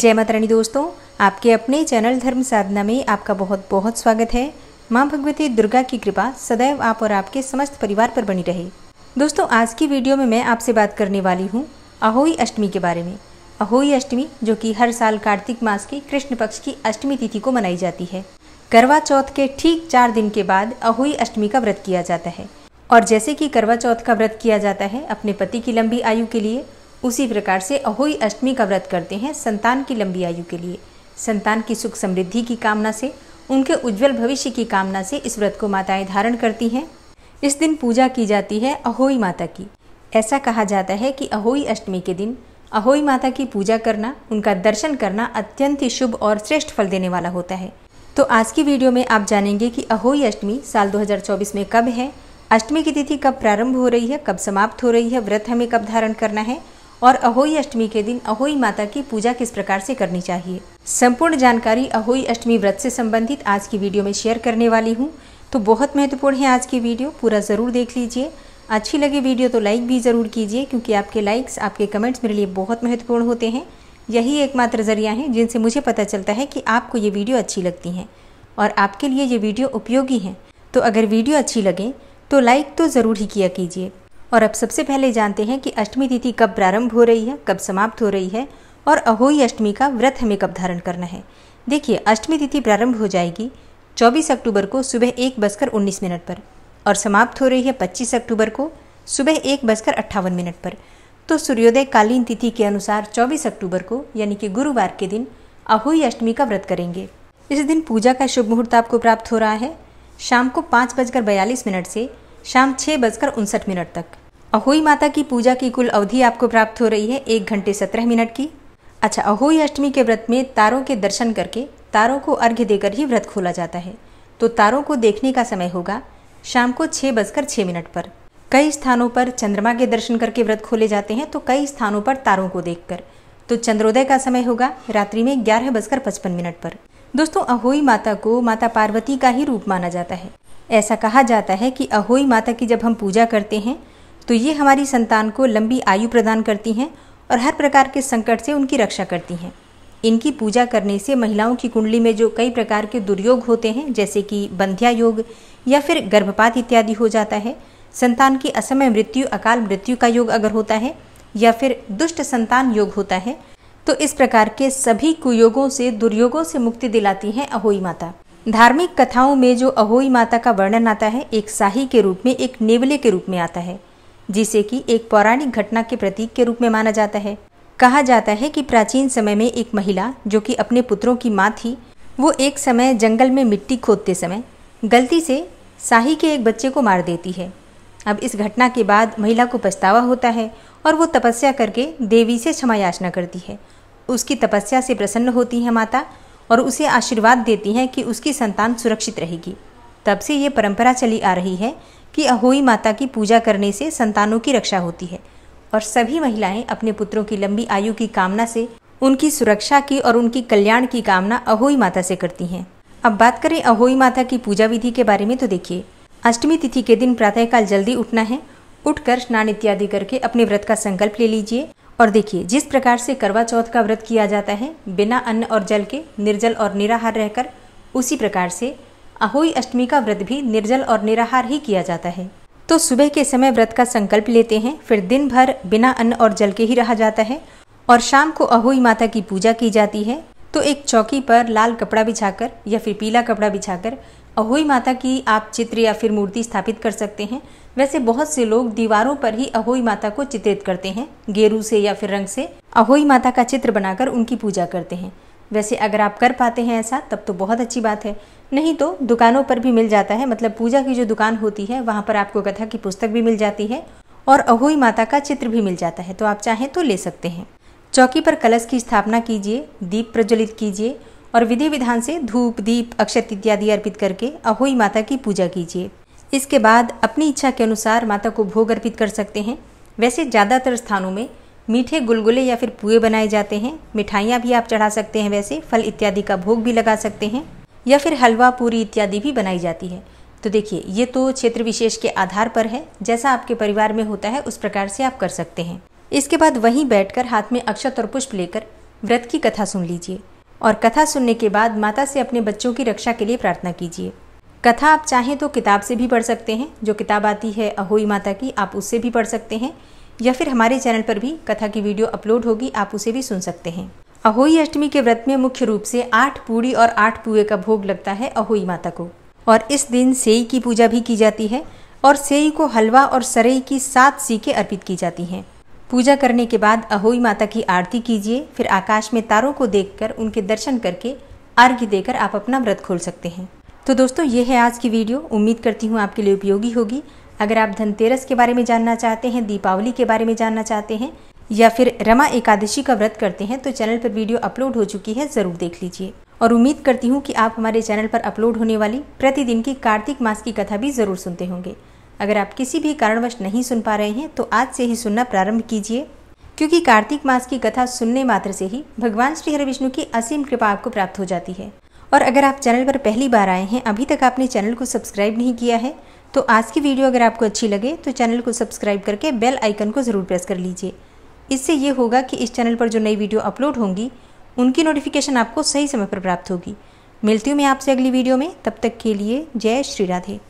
जय माता रानी दोस्तों आपके अपने चैनल धर्म साधना में आपका बहुत बहुत स्वागत है माँ भगवती दुर्गा की कृपा सदैव आप और आपके समस्त परिवार पर बनी रहे दोस्तों आज की वीडियो में मैं आपसे बात करने वाली हूँ अहोई अष्टमी के बारे में अहोई अष्टमी जो कि हर साल कार्तिक मास की कृष्ण पक्ष की अष्टमी तिथि को मनाई जाती है करवा चौथ के ठीक चार दिन के बाद अहोई अष्टमी का व्रत किया जाता है और जैसे कि करवा चौथ का व्रत किया जाता है अपने पति की लंबी आयु के लिए उसी प्रकार से अहोई अष्टमी का व्रत करते हैं संतान की लंबी आयु के लिए संतान की सुख समृद्धि की कामना से उनके उज्जवल भविष्य की कामना से इस व्रत को माताएं धारण करती हैं इस दिन पूजा की जाती है अहोई माता की ऐसा कहा जाता है कि अहोई अष्टमी के दिन अहोई माता की पूजा करना उनका दर्शन करना अत्यंत ही शुभ और श्रेष्ठ फल देने वाला होता है तो आज की वीडियो में आप जानेंगे कि अहोई अष्टमी साल 2024 में कब है अष्टमी की तिथि कब प्रारंभ हो रही है कब समाप्त हो रही है व्रत हमें कब धारण करना है और अहोई अष्टमी के दिन अहोई माता की पूजा किस प्रकार से करनी चाहिए संपूर्ण जानकारी अहोई अष्टमी व्रत से संबंधित आज की वीडियो में शेयर करने वाली हूँ तो बहुत महत्वपूर्ण है आज की वीडियो पूरा ज़रूर देख लीजिए अच्छी लगे वीडियो तो लाइक भी ज़रूर कीजिए क्योंकि आपके लाइक्स आपके कमेंट्स मेरे लिए बहुत महत्वपूर्ण होते हैं यही एकमात्र ज़रिया है जिनसे मुझे पता चलता है कि आपको ये वीडियो अच्छी लगती हैं और आपके लिए ये वीडियो उपयोगी हैं तो अगर वीडियो अच्छी लगे तो लाइक तो ज़रूर ही किया कीजिए और अब सबसे पहले जानते हैं कि अष्टमी तिथि कब प्रारंभ हो रही है कब समाप्त हो रही है और अहोई अष्टमी का व्रत हमें कब धारण करना है देखिए अष्टमी तिथि प्रारंभ हो जाएगी 24 अक्टूबर को सुबह एक बजकर उन्नीस मिनट पर और समाप्त हो रही है पच्चीस अक्टूबर को सुबह एक बजकर अट्ठावन मिनट पर तो सूर्योदय कालीन तिथि के अनुसार 24 अक्टूबर को यानी कि गुरुवार के दिन अहोई अष्टमी का व्रत करेंगे इस दिन पूजा का शुभ मुहूर्त आपको प्राप्त हो रहा है शाम को पाँच बजकर बयालीस मिनट से शाम छह बजकर उनसठ मिनट तक अहोई माता की पूजा की कुल अवधि आपको प्राप्त हो रही है एक घंटे सत्रह मिनट की अच्छा अहोई अष्टमी के व्रत में तारों के दर्शन करके तारों को अर्घ्य देकर ही व्रत खोला जाता है तो तारों को देखने का समय होगा शाम को छह बजकर छह मिनट पर कई स्थानों पर चंद्रमा के दर्शन करके व्रत खोले जाते हैं तो कई स्थानों पर तारों को देखकर तो चंद्रोदय का समय होगा रात्रि में ग्यारह बजकर पचपन मिनट पर दोस्तों अहोई माता को माता पार्वती का ही रूप माना जाता है ऐसा कहा जाता है कि अहोई माता की जब हम पूजा करते हैं तो ये हमारी संतान को लंबी आयु प्रदान करती हैं और हर प्रकार के संकट से उनकी रक्षा करती हैं इनकी पूजा करने से महिलाओं की कुंडली में जो कई प्रकार के दुर्योग होते हैं जैसे कि बंध्या योग या फिर गर्भपात इत्यादि हो जाता है संतान की असमय मृत्यु अकाल मृत्यु का योग अगर होता है या फिर दुष्ट संतान योग होता है तो इस प्रकार के सभी कुयोगों से दुर्योगों से मुक्ति दिलाती हैं अहोई माता धार्मिक कथाओं में जो अहोई माता का वर्णन आता है एक शाही के रूप में एक नेवले के रूप में आता है जिसे कि एक पौराणिक घटना के प्रतीक के रूप में माना जाता है कहा जाता है कि प्राचीन समय में एक महिला जो कि अपने पुत्रों की माँ थी वो एक समय जंगल में मिट्टी खोदते समय गलती से शाही के एक बच्चे को मार देती है अब इस घटना के बाद महिला को पछतावा होता है और वो तपस्या करके देवी से क्षमा याचना करती है उसकी तपस्या से प्रसन्न होती है माता और उसे आशीर्वाद देती हैं कि उसकी संतान सुरक्षित रहेगी तब से ये परंपरा चली आ रही है कि अहोई माता की पूजा करने से संतानों की रक्षा होती है और सभी महिलाएं अपने पुत्रों की लंबी आयु की कामना से उनकी सुरक्षा की और उनकी कल्याण की कामना अहोई माता से करती हैं अब बात करें अहोई माता की पूजा विधि के बारे में तो देखिए अष्टमी तिथि के दिन प्रातःकाल जल्दी उठना है उठकर स्नान इत्यादि करके अपने व्रत का संकल्प ले लीजिए और देखिए जिस प्रकार से करवा चौथ का व्रत किया जाता है बिना अन्न और जल के निर्जल और निराहार रहकर उसी प्रकार से अहोई अष्टमी का व्रत भी निर्जल और निराहार ही किया जाता है तो सुबह के समय व्रत का संकल्प लेते हैं फिर दिन भर बिना अन्न और जल के ही रहा जाता है और शाम को अहोई माता की पूजा की जाती है तो एक चौकी पर लाल कपड़ा बिछाकर या फिर पीला कपड़ा बिछाकर अहोई माता की आप चित्र या फिर मूर्ति स्थापित कर सकते हैं वैसे बहुत से लोग दीवारों पर ही अहोई माता को चित्रित करते हैं गेरू से या फिर रंग से अहोई माता का चित्र बनाकर उनकी पूजा करते हैं वैसे अगर आप कर पाते हैं ऐसा तब तो बहुत अच्छी बात है नहीं तो दुकानों पर भी मिल जाता है मतलब पूजा की जो दुकान होती है वहाँ पर आपको कथा की पुस्तक भी मिल जाती है और अहोई माता का चित्र भी मिल जाता है तो आप चाहें तो ले सकते हैं चौकी पर कलश की स्थापना कीजिए दीप प्रज्वलित कीजिए और विधि विधान से धूप दीप अक्षत इत्यादि अर्पित करके अहोई माता की पूजा कीजिए इसके बाद अपनी इच्छा के अनुसार माता को भोग अर्पित कर सकते हैं वैसे ज़्यादातर स्थानों में मीठे गुलगुले या फिर पुए बनाए जाते हैं मिठाइयाँ भी आप चढ़ा सकते हैं वैसे फल इत्यादि का भोग भी लगा सकते हैं या फिर हलवा पूरी इत्यादि भी बनाई जाती है तो देखिए ये तो क्षेत्र विशेष के आधार पर है जैसा आपके परिवार में होता है उस प्रकार से आप कर सकते हैं इसके बाद वहीं बैठकर हाथ में अक्षत और पुष्प लेकर व्रत की कथा सुन लीजिए और कथा सुनने के बाद माता से अपने बच्चों की रक्षा के लिए प्रार्थना कीजिए कथा आप चाहें तो किताब से भी पढ़ सकते हैं जो किताब आती है अहोई माता की आप उससे भी पढ़ सकते हैं या फिर हमारे चैनल पर भी कथा की वीडियो अपलोड होगी आप उसे भी सुन सकते हैं अहोई अष्टमी के व्रत में मुख्य रूप से आठ पूड़ी और आठ पुए का भोग लगता है अहोई माता को और इस दिन सेई की पूजा भी की जाती है और सेई को हलवा और सरई की सात सीखें अर्पित की जाती हैं पूजा करने के बाद अहोई माता की आरती कीजिए फिर आकाश में तारों को देखकर उनके दर्शन करके अर्घ्य देकर आप अपना व्रत खोल सकते हैं तो दोस्तों ये है आज की वीडियो उम्मीद करती हूँ आपके लिए उपयोगी होगी अगर आप धनतेरस के बारे में जानना चाहते हैं दीपावली के बारे में जानना चाहते हैं या फिर रमा एकादशी का व्रत करते हैं तो चैनल पर वीडियो अपलोड हो चुकी है ज़रूर देख लीजिए और उम्मीद करती हूँ कि आप हमारे चैनल पर अपलोड होने वाली प्रतिदिन की कार्तिक मास की कथा भी ज़रूर सुनते होंगे अगर आप किसी भी कारणवश नहीं सुन पा रहे हैं तो आज से ही सुनना प्रारंभ कीजिए क्योंकि कार्तिक मास की कथा सुनने मात्र से ही भगवान श्री हरि विष्णु की असीम कृपा आपको प्राप्त हो जाती है और अगर आप चैनल पर पहली बार आए हैं अभी तक आपने चैनल को सब्सक्राइब नहीं किया है तो आज की वीडियो अगर आपको अच्छी लगे तो चैनल को सब्सक्राइब करके बेल आइकन को ज़रूर प्रेस कर लीजिए इससे ये होगा कि इस चैनल पर जो नई वीडियो अपलोड होंगी उनकी नोटिफिकेशन आपको सही समय पर प्राप्त होगी मिलती हूँ मैं आपसे अगली वीडियो में तब तक के लिए जय श्री राधे